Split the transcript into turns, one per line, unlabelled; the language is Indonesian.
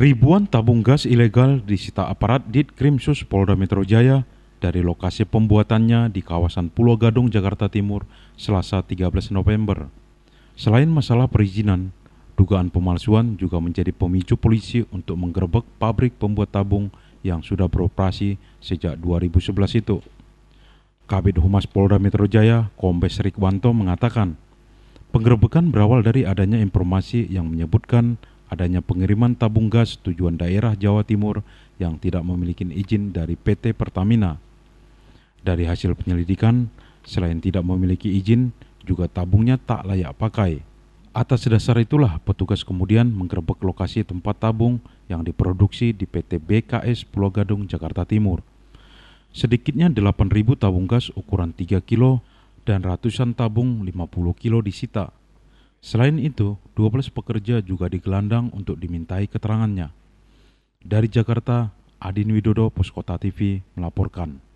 Ribuan tabung gas ilegal disita aparat Ditkrimsus Polda Metro Jaya dari lokasi pembuatannya di kawasan Pulau Gadung, Jakarta Timur, Selasa 13 November. Selain masalah perizinan, dugaan pemalsuan juga menjadi pemicu polisi untuk menggerebek pabrik pembuat tabung yang sudah beroperasi sejak 2011 itu. Kabit Humas Polda Metro Jaya, Kombes Rikwanto mengatakan, penggerebekan berawal dari adanya informasi yang menyebutkan adanya pengiriman tabung gas tujuan daerah Jawa Timur yang tidak memiliki izin dari PT Pertamina. Dari hasil penyelidikan, selain tidak memiliki izin, juga tabungnya tak layak pakai. Atas dasar itulah petugas kemudian menggerebek lokasi tempat tabung yang diproduksi di PT BKS Pulau Gadung, Jakarta Timur. Sedikitnya 8.000 tabung gas ukuran 3 kilo dan ratusan tabung 50 kilo disita. Selain itu, 12 pekerja juga digelandang untuk dimintai keterangannya. Dari Jakarta, Adin Widodo, Poskota TV, melaporkan.